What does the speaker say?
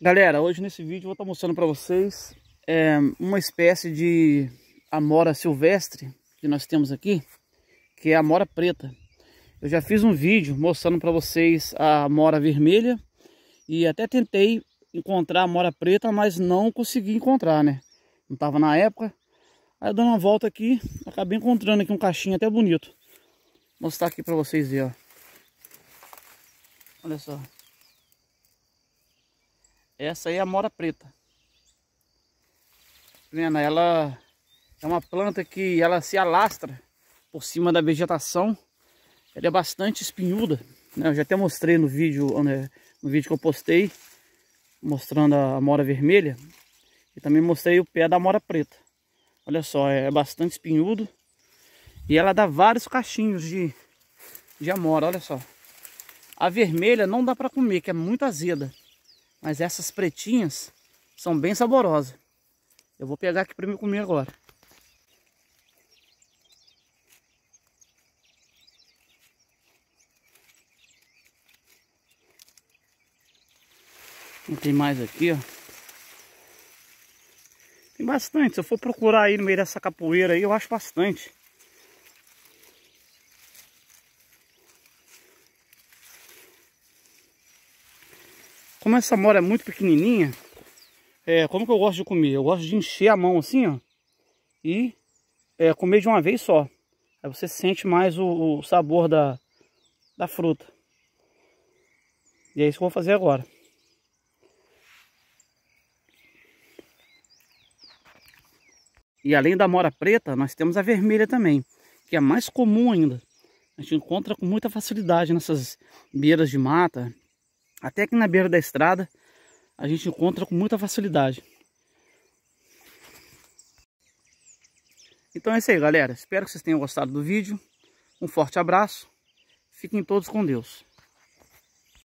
Galera, hoje nesse vídeo eu vou estar tá mostrando para vocês é, uma espécie de amora silvestre que nós temos aqui, que é a amora preta. Eu já fiz um vídeo mostrando para vocês a amora vermelha e até tentei encontrar a amora preta, mas não consegui encontrar, né? Não estava na época. Aí dando uma volta aqui, acabei encontrando aqui um caixinho até bonito. Vou mostrar aqui para vocês verem, ó. Olha só. Essa aí é a mora preta. Plena, ela é uma planta que ela se alastra por cima da vegetação. Ela é bastante espinhuda. Né? Eu já até mostrei no vídeo, né, no vídeo que eu postei, mostrando a mora vermelha. E também mostrei o pé da mora preta. Olha só, é, é bastante espinhudo. E ela dá vários cachinhos de, de amora, olha só. A vermelha não dá para comer, que é muito azeda. Mas essas pretinhas são bem saborosas. Eu vou pegar aqui para me comer agora. Não tem mais aqui, ó. Tem bastante. Se eu for procurar aí no meio dessa capoeira aí, eu acho bastante. Como essa mora é muito pequenininha, é, como que eu gosto de comer? Eu gosto de encher a mão assim, ó, e é, comer de uma vez só. Aí você sente mais o, o sabor da, da fruta. E é isso que eu vou fazer agora. E além da mora preta, nós temos a vermelha também, que é mais comum ainda. A gente encontra com muita facilidade nessas beiras de mata, até aqui na beira da estrada a gente encontra com muita facilidade. Então é isso aí, galera. Espero que vocês tenham gostado do vídeo. Um forte abraço. Fiquem todos com Deus.